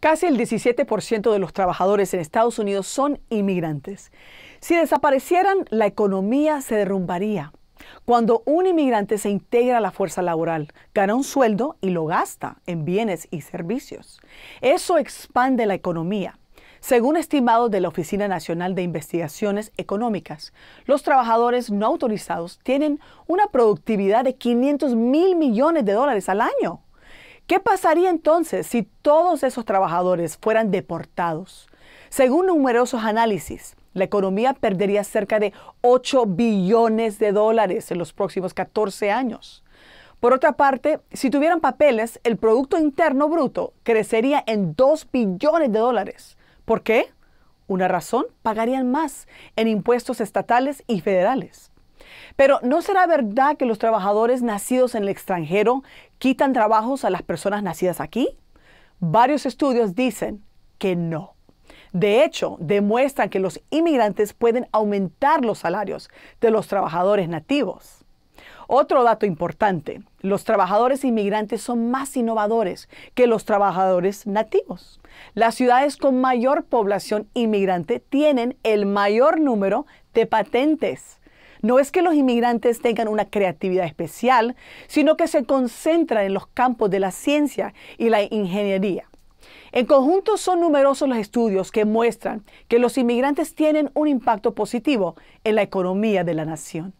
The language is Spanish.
Casi el 17% de los trabajadores en Estados Unidos son inmigrantes. Si desaparecieran, la economía se derrumbaría. Cuando un inmigrante se integra a la fuerza laboral, gana un sueldo y lo gasta en bienes y servicios. Eso expande la economía. Según estimados de la Oficina Nacional de Investigaciones Económicas, los trabajadores no autorizados tienen una productividad de 500 mil millones de dólares al año. ¿Qué pasaría entonces si todos esos trabajadores fueran deportados? Según numerosos análisis, la economía perdería cerca de 8 billones de dólares en los próximos 14 años. Por otra parte, si tuvieran papeles, el Producto Interno Bruto crecería en 2 billones de dólares. ¿Por qué? Una razón, pagarían más en impuestos estatales y federales. Pero ¿no será verdad que los trabajadores nacidos en el extranjero quitan trabajos a las personas nacidas aquí? Varios estudios dicen que no. De hecho, demuestran que los inmigrantes pueden aumentar los salarios de los trabajadores nativos. Otro dato importante, los trabajadores inmigrantes son más innovadores que los trabajadores nativos. Las ciudades con mayor población inmigrante tienen el mayor número de patentes, no es que los inmigrantes tengan una creatividad especial, sino que se concentran en los campos de la ciencia y la ingeniería. En conjunto son numerosos los estudios que muestran que los inmigrantes tienen un impacto positivo en la economía de la nación.